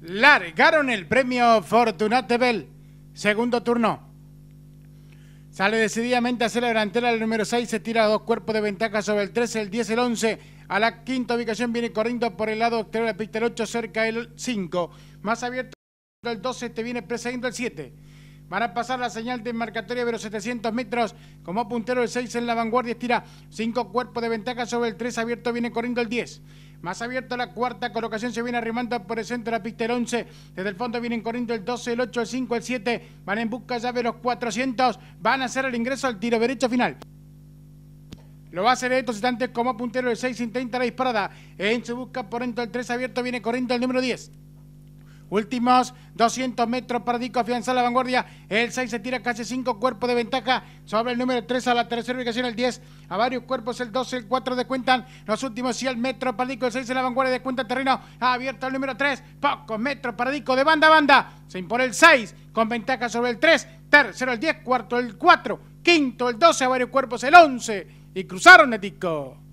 largaron el premio Fortunate Bell. Segundo turno. Sale decididamente hacer la delantera el número 6, se tira dos cuerpos de ventaja sobre el 13, el 10, el 11. A la quinta ubicación viene corriendo por el lado exterior de pista el 8, cerca el 5. Más abierto el 12, te este viene precediendo el 7. Van a pasar la señal de marcatoria de los 700 metros. Como puntero el 6 en la vanguardia, estira cinco cuerpos de ventaja sobre el 3, abierto viene corriendo el 10. Más abierto la cuarta colocación, se viene arrimando por el centro de la pista el 11. Desde el fondo vienen corriendo el 12, el 8, el 5, el 7. Van en busca ya de los 400. Van a hacer el ingreso al tiro derecho final. Lo va a hacer estos instantes como puntero el 6 intenta la disparada. En su busca por dentro el 3 abierto viene corriendo el número 10. Últimos 200 metros para Dico afianza la vanguardia. El 6 se tira casi 5 cuerpos de ventaja sobre el número 3 a la tercera ubicación, el 10. A varios cuerpos, el 12, el 4 descuentan. Los últimos 100 metros para Dico, el 6 en la vanguardia descuenta terreno. Ha Abierto el número 3. Pocos metros para de banda a banda. Se impone el 6 con ventaja sobre el 3. Tercero el 10, cuarto el 4. Quinto el 12, a varios cuerpos el 11. Y cruzaron ético